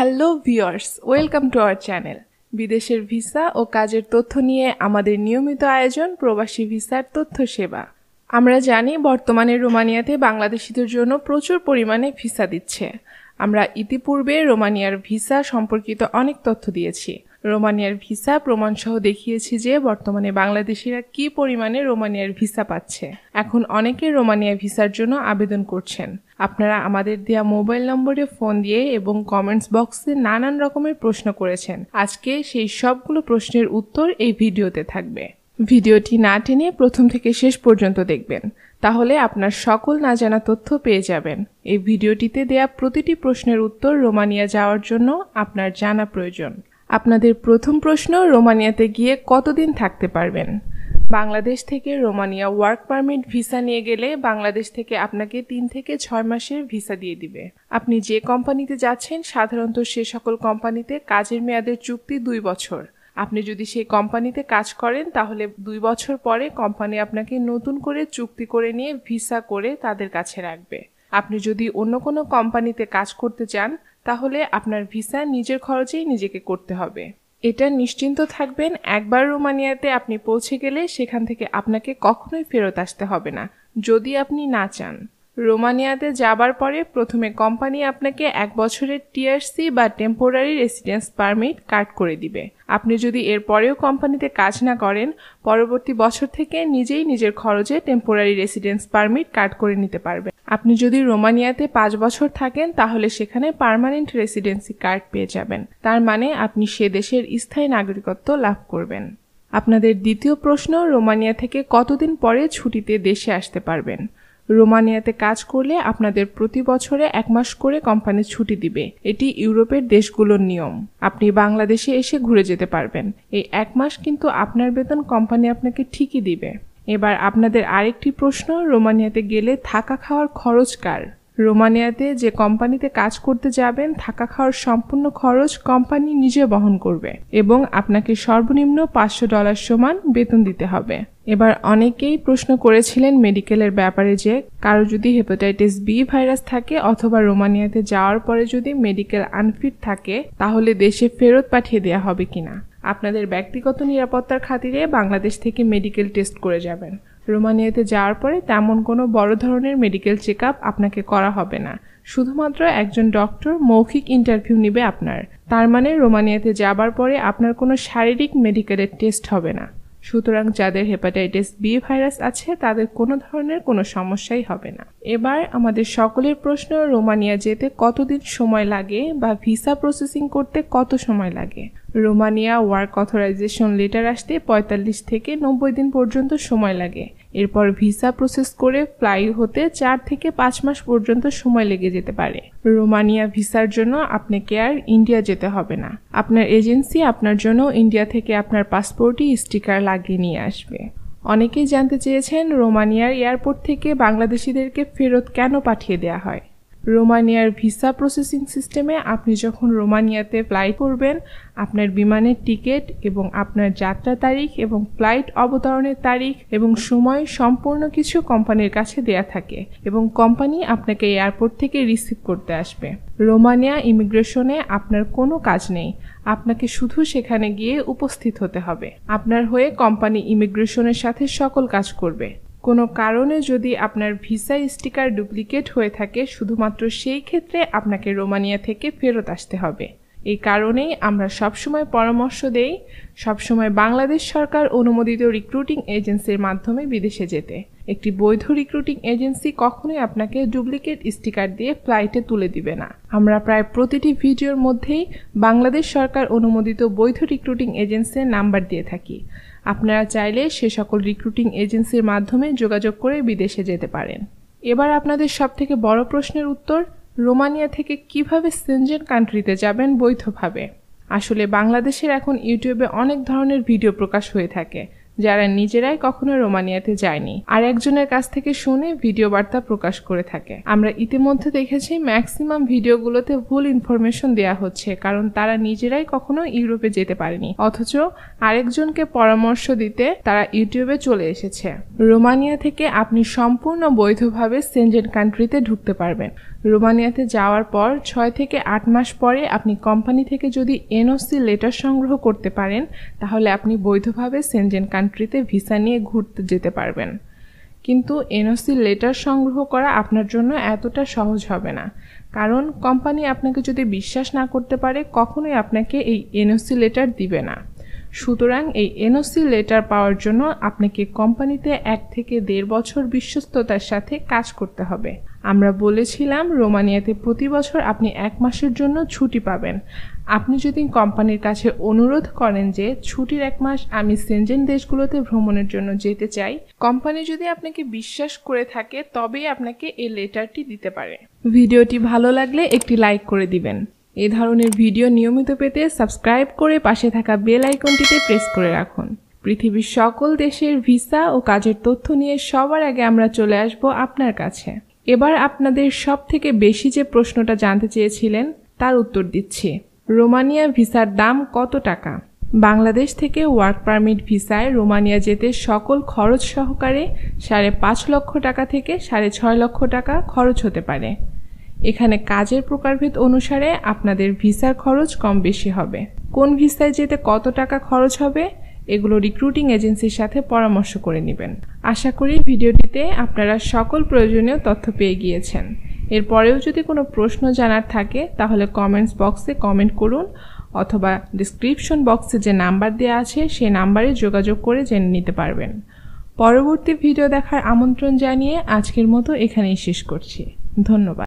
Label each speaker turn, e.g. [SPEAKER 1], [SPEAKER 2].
[SPEAKER 1] hello viewers welcome to our channel বিদেশের visa ও কাজের তথ্য নিয়ে আমাদের নিয়মিত আয়োজন প্রবাসী ভিসার তথ্য সেবা আমরা জানি বর্তমানে রোমানিয়াতে বাংলাদেশিদের জন্য প্রচুর পরিমাণে ভিসা দিচ্ছে আমরা ইতিপূর্বে রোমানিয়ার ভিসা সম্পর্কিত অনেক তথ্য দিয়েছি রোমানিয়ার ভিসা প্রমাণসহ দেখিয়েছি যে বর্তমানে বাংলাদেশিরা কি পরিমাণে রোমানিয়ার ভিসা পাচ্ছে এখন অনেকে রোমানিয়া ভিসার জন্য আবেদন করছেন আপনারা আমাদের দেওয়া মোবাইল নম্বরে ফোন দিয়ে এবং কমেন্টস বক্সে নানান রকমের প্রশ্ন করেছেন আজকে সেই সবগুলো প্রশ্নের উত্তর এই ভিডিওতে থাকবে ভিডিওটি না টেনে প্রথম থেকে শেষ পর্যন্ত দেখবেন তাহলে আপনার সকল না জানা তথ্য পেয়ে যাবেন এই ভিডিওটিতে দেয়া প্রতিটি প্রশ্নের উত্তর রোমানিয়া যাওয়ার জন্য আপনার জানা প্রয়োজন আপনাদের প্রথম প্রশ্ন রোমানিয়াতে গিয়ে কতদিন থাকতে পারবেন বাংলাদেশ থেকে রোমানিয়া ওয়ার্ক পারমিট ভিসা নিয়ে গেলে বাংলাদেশ থেকে আপনাকে তিন থেকে ছয় মাসের ভিসা দিয়ে দিবে আপনি যে কোম্পানিতে যাচ্ছেন সাধারণত সে সকল কোম্পানিতে কাজের মেয়াদের চুক্তি দুই বছর আপনি যদি সেই কোম্পানিতে কাজ করেন তাহলে দুই বছর পরে কোম্পানি আপনাকে নতুন করে চুক্তি করে নিয়ে ভিসা করে তাদের কাছে রাখবে আপনি যদি অন্য কোনো কোম্পানিতে কাজ করতে চান তাহলে আপনার ভিসা নিজের খরচেই নিজেকে করতে হবে এটা নিশ্চিন্ত থাকবেন একবার রোমানিয়াতে আপনি পৌঁছে গেলে সেখান থেকে আপনাকে কখনোই ফেরত আসতে হবে না যদি আপনি না চান রোমানিয়াতে যাবার পরে প্রথমে কোম্পানি আপনাকে এক বছরের টিআরসি বা টেম্পোরারি রেসিডেন্স পারমিট কাট করে দিবে আপনি যদি এর পরেও কোম্পানিতে কাজ না করেন পরবর্তী বছর থেকে নিজেই নিজের খরচে টেম্পোরারি রেসিডেন্স পারমিট কাট করে নিতে পারবেন আপনি যদি রোমানিয়াতে পাঁচ বছর থাকেন তাহলে সেখানে পারমানেন্ট রেসিডেন্সি কার্ড পেয়ে যাবেন তার মানে আপনি সে দেশের স্থায়ী নাগরিকত্ব লাভ করবেন আপনাদের দ্বিতীয় প্রশ্ন রোমানিয়া থেকে কতদিন পরে ছুটিতে দেশে আসতে পারবেন রোমানিয়াতে কাজ করলে আপনাদের প্রতি বছরে এক মাস করে কোম্পানি ছুটি দিবে এটি ইউরোপের দেশগুলোর নিয়ম আপনি বাংলাদেশে এসে ঘুরে যেতে পারবেন এই এক মাস কিন্তু আপনার বেতন কোম্পানি আপনাকে ঠিকই দিবে এবার আপনাদের আরেকটি প্রশ্ন রোমানিয়াতে গেলে থাকা খাওয়ার খরচ কার রোমানিয়াতে যে কোম্পানিতে কাজ করতে যাবেন থাকা খাওয়ার সম্পূর্ণ খরচ কোম্পানি নিজে বহন করবে এবং আপনাকে সর্বনিম্ন পাঁচশো ডলার সমান বেতন দিতে হবে এবার অনেকেই প্রশ্ন করেছিলেন মেডিকেলের ব্যাপারে যে কারো যদি হেপাটাইটিস বি ভাইরাস থাকে অথবা রোমানিয়াতে যাওয়ার পরে যদি মেডিকেল আনফিট থাকে তাহলে দেশে ফেরত পাঠিয়ে দেওয়া হবে কিনা আপনাদের ব্যক্তিগত নিরাপত্তার খাতিরে বাংলাদেশ থেকে মেডিকেল টেস্ট করে যাবেন রোমানিয়াতে যাওয়ার পরে তেমন কোনো বড় ধরনের মেডিকেল চেক আপনাকে করা হবে না শুধুমাত্র একজন ডক্টর মৌখিক ইন্টারভিউ নেবে আপনার তার মানে রোমানিয়াতে যাবার পরে আপনার কোনো শারীরিক মেডিকেলের টেস্ট হবে না সুতরাং যাদের হেপাটাইটিস বি ভাইরাস আছে তাদের কোনো ধরনের কোনো সমস্যাই হবে না এবার আমাদের সকলের প্রশ্ন রোমানিয়া যেতে কতদিন সময় লাগে বা ভিসা প্রসেসিং করতে কত সময় লাগে রোমানিয়া ওয়ার্ক অথরাইজেশন লেটার আসতে পঁয়তাল্লিশ থেকে নব্বই দিন পর্যন্ত সময় লাগে এরপর ভিসা প্রসেস করে ফ্লাই হতে চার থেকে পাঁচ মাস পর্যন্ত সময় লেগে যেতে পারে রোমানিয়া ভিসার জন্য আপনাকে আর ইন্ডিয়া যেতে হবে না আপনার এজেন্সি আপনার জন্য ইন্ডিয়া থেকে আপনার পাসপোর্টই স্টিকার লাগিয়ে নিয়ে আসবে অনেকেই জানতে চেয়েছেন রোমানিয়ার এয়ারপোর্ট থেকে বাংলাদেশিদেরকে ফেরত কেন পাঠিয়ে দেওয়া হয় রোমানিয়ার ভিসা প্রসেসিং সিস্টেমে আপনি যখন রোমানিয়াতে ফ্লাইট করবেন আপনার বিমানের টিকিট এবং আপনার যাত্রা তারিখ এবং ফ্লাইট অবতরণের তারিখ এবং সময় সম্পূর্ণ কিছু কোম্পানির কাছে দেয়া থাকে এবং কোম্পানি আপনাকে এয়ারপোর্ট থেকে রিসিভ করতে আসবে রোমানিয়া ইমিগ্রেশনে আপনার কোনো কাজ নেই আপনাকে শুধু সেখানে গিয়ে উপস্থিত হতে হবে আপনার হয়ে কোম্পানি ইমিগ্রেশনের সাথে সকল কাজ করবে কোনো কারণে যদি আপনার ভিসা স্টিকার ডুপ্লিকেট হয়ে থাকে শুধুমাত্র সেই ক্ষেত্রে আপনাকে রোমানিয়া থেকে ফেরত আসতে হবে এই কারণেই আমরা সবসময় পরামর্শ দেই সবসময় বাংলাদেশ সরকার অনুমোদিত রিক্রুটিং এজেন্সির মাধ্যমে বিদেশে যেতে একটি বৈধ রিক্রুটিং এজেন্সি কখনোই আপনাকে ডুপ্লিকেট স্টিকার দিয়ে ফ্লাইটে তুলে দিবে না আমরা প্রায় প্রতিটি ভিডিওর মধ্যেই বাংলাদেশ সরকার অনুমোদিত বৈধ রিক্রুটিং এজেন্সির নাম্বার দিয়ে থাকি আপনারা চাইলে সে সকল রিক্রুটিং এজেন্সির মাধ্যমে যোগাযোগ করে বিদেশে যেতে পারেন এবার আপনাদের সব থেকে বড় প্রশ্নের উত্তর রোমানিয়া থেকে কিভাবে সেনজেন কান্ট্রিতে যাবেন বৈধভাবে আসলে বাংলাদেশের এখন ইউটিউবে অনেক ধরনের ভিডিও প্রকাশ হয়ে থাকে যারা নিজেরাই কখনো রোমানিয়াতে যায়নি আর একজনের কাছ থেকে শুনে ভিডিও বার্তা প্রকাশ করে থাকে আমরা ইতিমধ্যে দেখেছি ম্যাক্সিমাম ভিডিওগুলোতে ভুল ইনফরমেশন দেয়া হচ্ছে কারণ তারা নিজেরাই কখনো ইউরোপে যেতে পারেনি অথচ আরেকজনকে পরামর্শ দিতে তারা ইউটিউবে চলে এসেছে রোমানিয়া থেকে আপনি সম্পূর্ণ বৈধভাবে সেনজেন কান্ট্রিতে ঢুকতে পারবেন রোমানিয়াতে যাওয়ার পর ছয় থেকে আট মাস পরে আপনি কোম্পানি থেকে যদি এনওসি লেটার সংগ্রহ করতে পারেন তাহলে আপনি বৈধভাবে সেনজেন কান্ট্রিতে ভিসা নিয়ে ঘুরতে যেতে পারবেন কিন্তু এনওসি লেটার সংগ্রহ করা আপনার জন্য এতটা সহজ হবে না কারণ কোম্পানি আপনাকে যদি বিশ্বাস না করতে পারে কখনোই আপনাকে এই এনওসি লেটার দিবে না সুতরাং এই এনওসি লেটার পাওয়ার জন্য আপনাকে কোম্পানিতে এক থেকে দেড় বছর বিশ্বস্ততার সাথে কাজ করতে হবে আমরা বলেছিলাম রোমানিয়াতে প্রতি বছর আপনি এক মাসের জন্য ছুটি পাবেন আপনি যদি কোম্পানির কাছে অনুরোধ করেন যে ছুটির এক মাস আমি সেনজেন দেশগুলোতে ভ্রমণের জন্য যেতে চাই কোম্পানি যদি আপনাকে বিশ্বাস করে থাকে তবেই আপনাকে এই লেটারটি দিতে পারে ভিডিওটি ভালো লাগলে একটি লাইক করে দিবেন এ ধরনের ভিডিও নিয়মিত পেতে সাবস্ক্রাইব করে পাশে থাকা বেল আইকনটিতে প্রেস করে রাখুন পৃথিবীর সকল দেশের ভিসা ও কাজের তথ্য নিয়ে সবার আগে আমরা চলে আসব আপনার কাছে এবার আপনাদের সব থেকে বেশি যে প্রশ্নটা জানতে চেয়েছিলেন তার উত্তর দিচ্ছি রোমানিয়া ভিসার দাম কত টাকা বাংলাদেশ থেকে ওয়ার্ক পারমিট ভিসায় রোমানিয়া যেতে সকল খরচ সহকারে সাড়ে পাঁচ লক্ষ টাকা থেকে সাড়ে ছয় লক্ষ টাকা খরচ হতে পারে এখানে কাজের প্রকারভেদ অনুসারে আপনাদের ভিসার খরচ কম বেশি হবে কোন ভিসায় যেতে কত টাকা খরচ হবে এগুলো রিক্রুটিং এজেন্সির সাথে পরামর্শ করে নেবেন আশা করি ভিডিওটিতে আপনারা সকল প্রয়োজনীয় তথ্য পেয়ে গিয়েছেন এরপরেও যদি কোনো প্রশ্ন জানার থাকে তাহলে কমেন্টস বক্সে কমেন্ট করুন অথবা ডিসক্রিপশন বক্সে যে নাম্বার দেওয়া আছে সেই নাম্বারে যোগাযোগ করে জেনে নিতে পারবেন পরবর্তী ভিডিও দেখার আমন্ত্রণ জানিয়ে আজকের মতো এখানেই শেষ করছি ধন্যবাদ